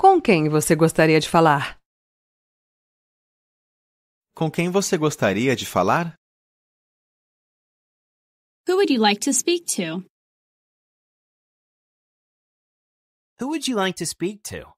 Com quem você gostaria de falar? Com quem você gostaria de falar? Who would you like to speak to? Who would you like to speak to?